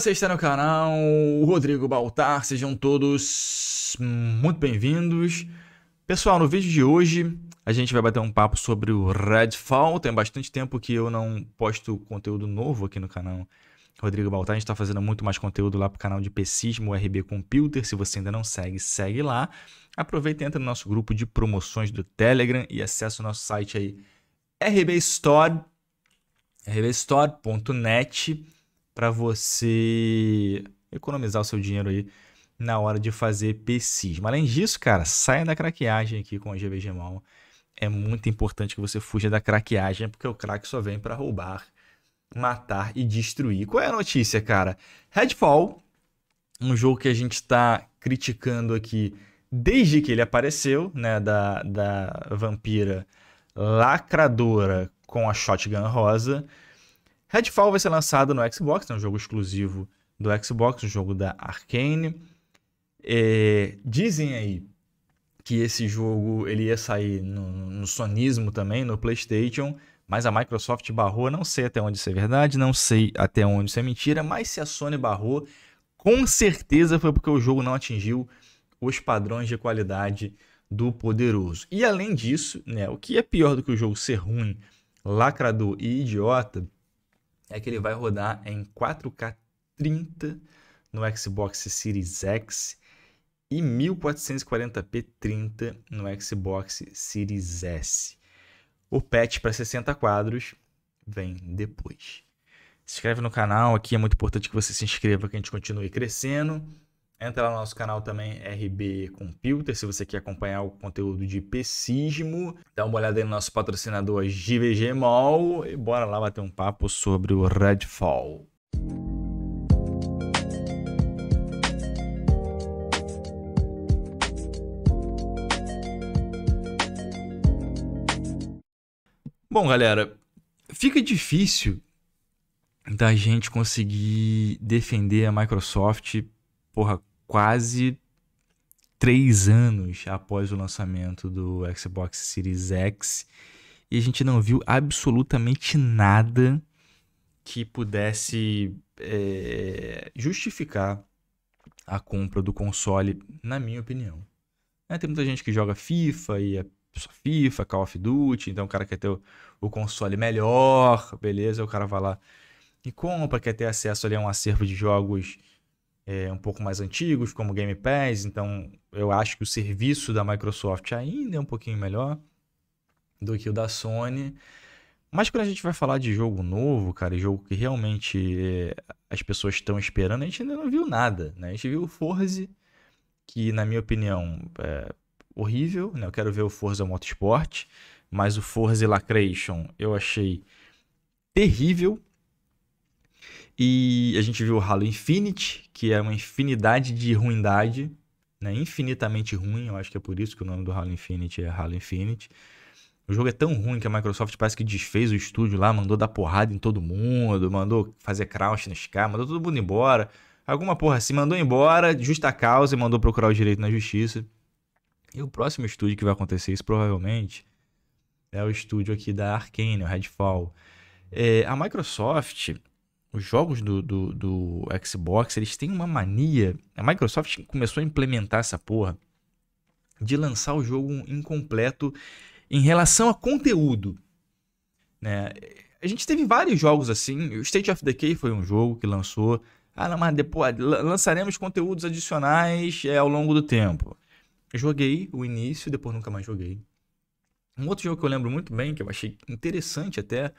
Você está no canal Rodrigo Baltar, sejam todos muito bem-vindos. Pessoal, no vídeo de hoje a gente vai bater um papo sobre o Redfall. Tem bastante tempo que eu não posto conteúdo novo aqui no canal Rodrigo Baltar. A gente está fazendo muito mais conteúdo lá para o canal de Pessismo RB Computer. Se você ainda não segue, segue lá. Aproveita e entra no nosso grupo de promoções do Telegram e acessa o nosso site aí, rbstore.net para você economizar o seu dinheiro aí na hora de fazer PCs. Mas além disso, cara, saia da craqueagem aqui com a GVG Mall. É muito importante que você fuja da craqueagem, porque o craque só vem para roubar, matar e destruir. Qual é a notícia, cara? Redfall, um jogo que a gente está criticando aqui desde que ele apareceu, né, da, da vampira lacradora com a shotgun rosa. Redfall vai ser lançado no Xbox, é um jogo exclusivo do Xbox, um jogo da Arkane. É, dizem aí que esse jogo ele ia sair no, no sonismo também, no PlayStation, mas a Microsoft barrou. Não sei até onde isso é verdade, não sei até onde isso é mentira, mas se a Sony barrou, com certeza foi porque o jogo não atingiu os padrões de qualidade do poderoso. E além disso, né, o que é pior do que o jogo ser ruim, lacrador e idiota é que ele vai rodar em 4K 30 no Xbox Series X e 1440p 30 no Xbox Series S. O patch para 60 quadros vem depois. Se inscreve no canal aqui, é muito importante que você se inscreva, que a gente continue crescendo. Entra lá no nosso canal também, RB Computer, se você quer acompanhar o conteúdo de Pessismo. Dá uma olhada aí no nosso patrocinador GVG Mall e bora lá bater um papo sobre o Redfall. Bom, galera, fica difícil da gente conseguir defender a Microsoft, porra, quase três anos após o lançamento do Xbox Series X e a gente não viu absolutamente nada que pudesse é, justificar a compra do console, na minha opinião. É, tem muita gente que joga FIFA e é só FIFA, Call of Duty, então o cara quer ter o, o console melhor, beleza, o cara vai lá e compra, quer ter acesso ali a um acervo de jogos é, um pouco mais antigos, como Game Pass, então eu acho que o serviço da Microsoft ainda é um pouquinho melhor do que o da Sony. Mas quando a gente vai falar de jogo novo, cara, jogo que realmente é, as pessoas estão esperando, a gente ainda não viu nada, né? A gente viu o Forza, que na minha opinião é horrível, né? Eu quero ver o Forza Motorsport, mas o Forza Lacration eu achei terrível, e a gente viu o Halo Infinite, que é uma infinidade de ruindade, né? infinitamente ruim, eu acho que é por isso que o nome do Halo Infinite é Halo Infinite. O jogo é tão ruim que a Microsoft parece que desfez o estúdio lá, mandou dar porrada em todo mundo, mandou fazer crouch nos caras, mandou todo mundo embora. Alguma porra assim, mandou embora, justa causa, e mandou procurar o direito na justiça. E o próximo estúdio que vai acontecer isso provavelmente é o estúdio aqui da Arkane, o Redfall. É, a Microsoft, os jogos do, do, do, Xbox, eles têm uma mania. A Microsoft começou a implementar essa porra de lançar o jogo incompleto em relação a conteúdo. Né? A gente teve vários jogos assim. O State of Decay foi um jogo que lançou. Ah, não, mas depois lançaremos conteúdos adicionais é, ao longo do tempo. joguei o início, depois nunca mais joguei. Um outro jogo que eu lembro muito bem, que eu achei interessante até,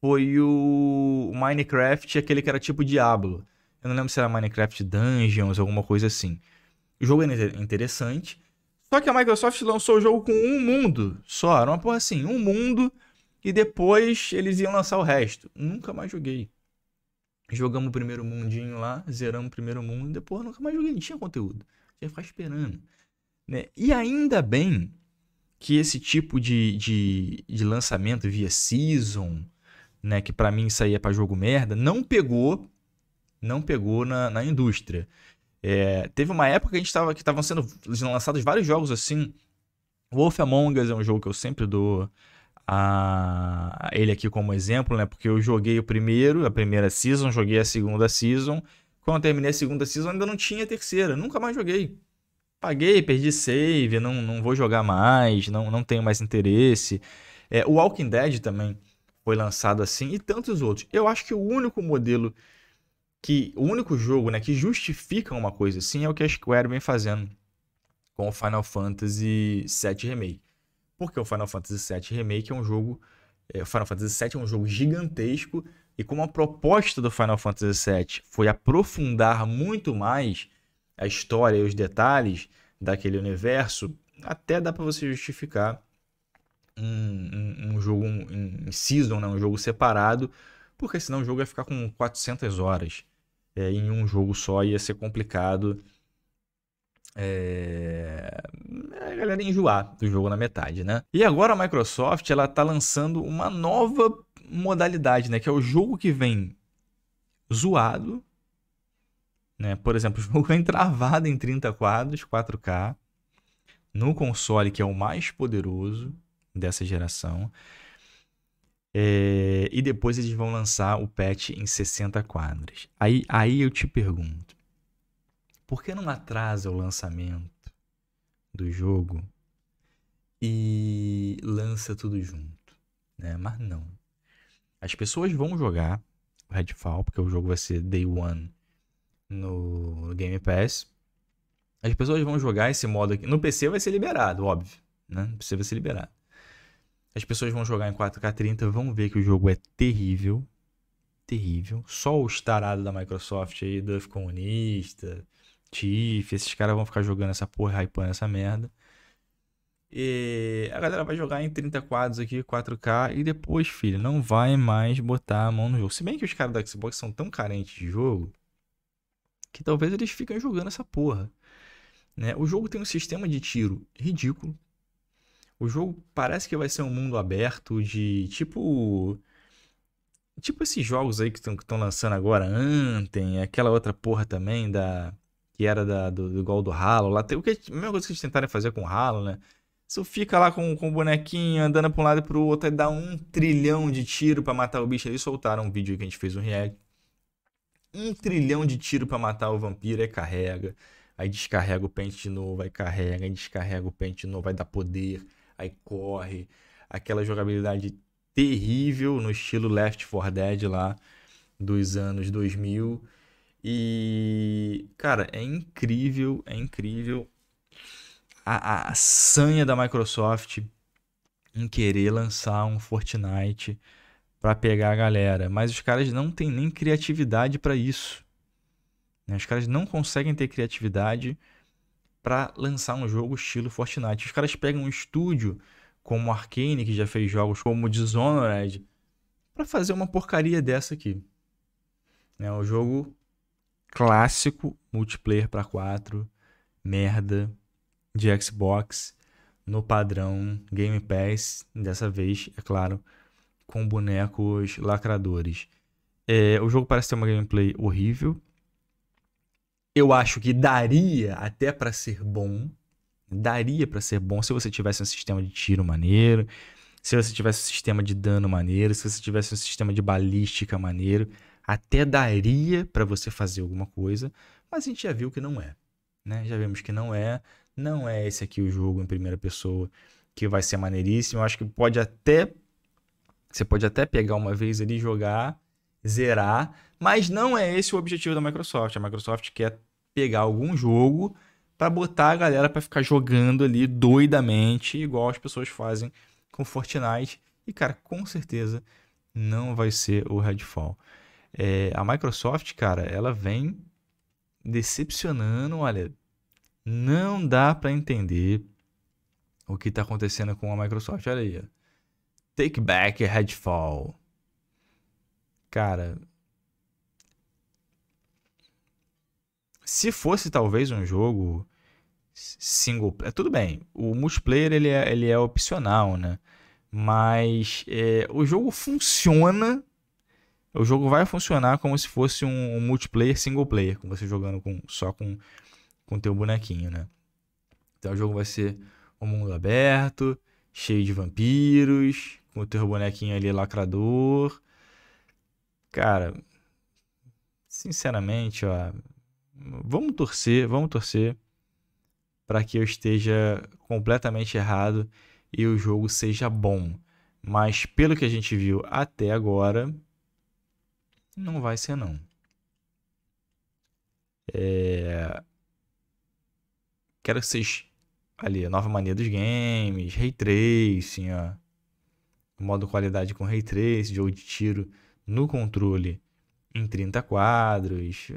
foi o Minecraft, aquele que era tipo Diablo. Eu não lembro se era Minecraft Dungeons, alguma coisa assim. O jogo é interessante. Só que a Microsoft lançou o jogo com um mundo só. Era uma porra assim, um mundo. E depois eles iam lançar o resto. Nunca mais joguei. Jogamos o primeiro mundinho lá, zeramos o primeiro mundo. Depois nunca mais joguei, não tinha conteúdo. Tinha que ficar esperando. Né? E ainda bem que esse tipo de, de, de lançamento via season né, que para mim saía é para jogo merda, não pegou, não pegou na, na indústria. É, teve uma época que a gente tava, que estavam sendo lançados vários jogos assim. Wolf Among Us é um jogo que eu sempre dou a, ele aqui como exemplo, né? Porque eu joguei o primeiro, a primeira season, joguei a segunda season. Quando eu terminei a segunda season, ainda não tinha a terceira, nunca mais joguei. Paguei, perdi save, não, não vou jogar mais, não, não tenho mais interesse. É, o Walking Dead também foi lançado assim, e tantos outros. Eu acho que o único modelo que. O único jogo né, que justifica uma coisa assim é o que a Square vem fazendo com o Final Fantasy VII Remake. Porque o Final Fantasy VII Remake é um jogo. É, o Final Fantasy VII é um jogo gigantesco. E como a proposta do Final Fantasy VII foi aprofundar muito mais a história e os detalhes daquele universo, até dá para você justificar um, um, jogo em um, season, né? um jogo separado, porque senão o jogo ia ficar com 400 horas é, em um jogo só, ia ser complicado é... a galera enjoar do jogo na metade, né? E agora a Microsoft ela tá lançando uma nova modalidade, né? Que é o jogo que vem zoado, né? Por exemplo, o jogo vem travado em 30 quadros, 4K, no console que é o mais poderoso, dessa geração. É, e depois eles vão lançar o patch em 60 quadras. Aí, aí eu te pergunto: por que não atrasa o lançamento do jogo e lança tudo junto? Né? Mas não. As pessoas vão jogar o Redfall, porque o jogo vai ser day one no Game Pass. As pessoas vão jogar esse modo aqui. No PC vai ser liberado, óbvio. Né? No PC vai ser liberado. As pessoas vão jogar em 4K30, vão ver que o jogo é terrível. Terrível. Só os tarados da Microsoft aí, Duff Comunista, Tiff, esses caras vão ficar jogando essa porra, hypando essa merda. E a galera vai jogar em 30 quadros aqui, 4K, e depois, filho, não vai mais botar a mão no jogo. Se bem que os caras da Xbox são tão carentes de jogo, que talvez eles fiquem jogando essa porra. Né? O jogo tem um sistema de tiro ridículo, o jogo parece que vai ser um mundo aberto de tipo. Tipo esses jogos aí que estão lançando agora, ontem, aquela outra porra também da. Que era da, do, do do Halo. Lá tem, o que, a mesma coisa que eles tentaram fazer com o Halo, né? Você fica lá com, com o bonequinho andando pra um lado e pro outro, aí dá um trilhão de tiro para matar o bicho. Eles soltaram um vídeo que a gente fez um react. Um trilhão de tiro para matar o vampiro, aí carrega. Aí descarrega o pente de novo, aí carrega, aí descarrega o pente de novo, vai dar poder aí corre, aquela jogabilidade terrível no estilo Left 4 Dead lá dos anos 2000. E, cara, é incrível, é incrível a, a, sanha da Microsoft em querer lançar um Fortnite para pegar a galera, mas os caras não têm nem criatividade para isso. Né? Os caras não conseguem ter criatividade para lançar um jogo estilo Fortnite. Os caras pegam um estúdio como Arkane, que já fez jogos como Dishonored, para fazer uma porcaria dessa aqui. É um jogo clássico, multiplayer para 4, merda, de Xbox, no padrão Game Pass, dessa vez, é claro, com bonecos lacradores. É, o jogo parece ter uma gameplay horrível, eu acho que daria até para ser bom. Daria para ser bom se você tivesse um sistema de tiro maneiro, se você tivesse um sistema de dano maneiro, se você tivesse um sistema de balística maneiro, até daria para você fazer alguma coisa, mas a gente já viu que não é, né? Já vimos que não é, não é esse aqui o jogo em primeira pessoa que vai ser maneiríssimo. Eu acho que pode até você pode até pegar uma vez ali jogar zerar, mas não é esse o objetivo da Microsoft. A Microsoft quer pegar algum jogo para botar a galera para ficar jogando ali doidamente, igual as pessoas fazem com Fortnite. E cara, com certeza não vai ser o Redfall. É, a Microsoft, cara, ela vem decepcionando, olha, não dá para entender o que está acontecendo com a Microsoft. Olha aí. Take back Redfall. Cara. Se fosse talvez um jogo single player, é, tudo bem. O multiplayer ele é, ele é opcional, né? Mas é, o jogo funciona. O jogo vai funcionar como se fosse um, um multiplayer single player, com você jogando com, só com com teu bonequinho, né? Então o jogo vai ser um mundo aberto, cheio de vampiros, com o teu bonequinho ali lacrador, Cara, sinceramente, ó, vamos torcer, vamos torcer para que eu esteja completamente errado e o jogo seja bom. Mas pelo que a gente viu até agora, não vai ser não. É... Quero que vocês ali, a nova mania dos games, ray tracing, ó. modo qualidade com ray tracing, jogo de tiro no controle em 30 quadros.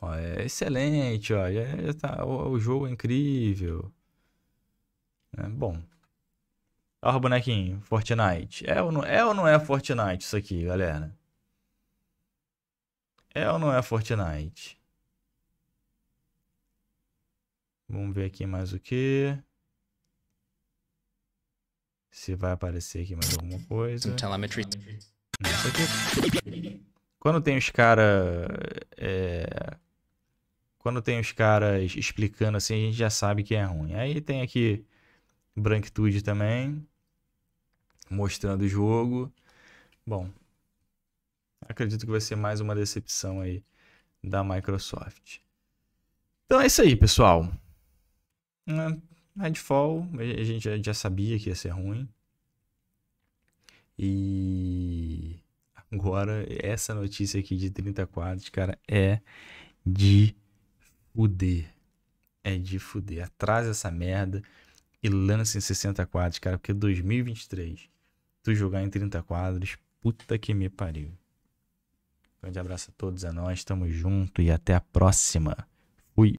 Ó, é excelente, ó, já, já tá, o, o, jogo é incrível. É, bom. Olha o bonequinho, Fortnite. É ou, não, é ou não é Fortnite isso aqui, galera? É ou não é Fortnite? Vamos ver aqui mais o que. Se vai aparecer aqui mais alguma coisa. Telemetry. Isso aqui. Quando tem os caras. É... Quando tem os caras explicando assim, a gente já sabe que é ruim. Aí tem aqui branquitude também. Mostrando o jogo. Bom. Acredito que vai ser mais uma decepção aí da Microsoft. Então é isso aí, pessoal. Hum, Nightfall, a gente já, sabia que ia ser ruim. E agora, essa notícia aqui de 30 quadros, cara, é de fuder. É de fuder. Atrasa essa merda e lança em 60 quadros, cara, porque 2023, tu jogar em 30 quadros, puta que me pariu. grande abraço a todos, a é nós, tamo junto e até a próxima. Fui.